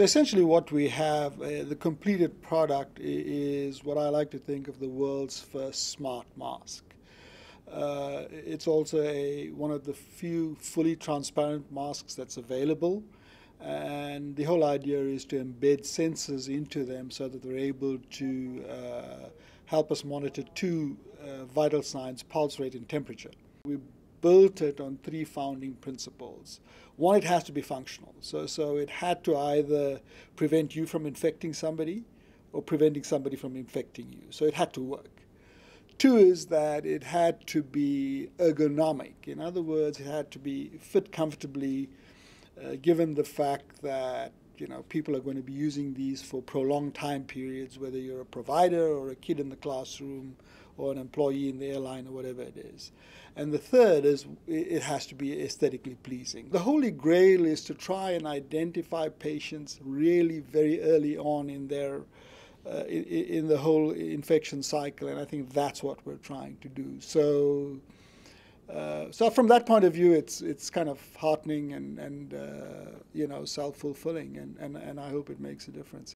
Essentially, what we have, uh, the completed product, is what I like to think of the world's first smart mask. Uh, it's also a, one of the few fully transparent masks that's available. And the whole idea is to embed sensors into them so that they're able to uh, help us monitor two uh, vital signs, pulse rate and temperature. We built it on three founding principles. One, it has to be functional. So, so it had to either prevent you from infecting somebody or preventing somebody from infecting you. So it had to work. Two is that it had to be ergonomic. In other words, it had to be fit comfortably, uh, given the fact that you know, people are going to be using these for prolonged time periods, whether you're a provider or a kid in the classroom or an employee in the airline or whatever it is. And the third is it has to be aesthetically pleasing. The holy grail is to try and identify patients really very early on in their uh, in, in the whole infection cycle, and I think that's what we're trying to do. So so from that point of view, it's it's kind of heartening and and uh, you know self fulfilling, and, and and I hope it makes a difference.